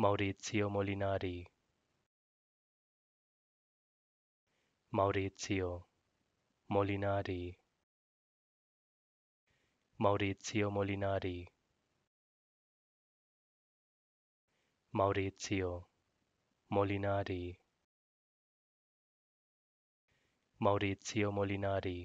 Maurizio Molinari Maurizio Molinari Maurizio Molinari Maurizio Molinari Maurizio Molinari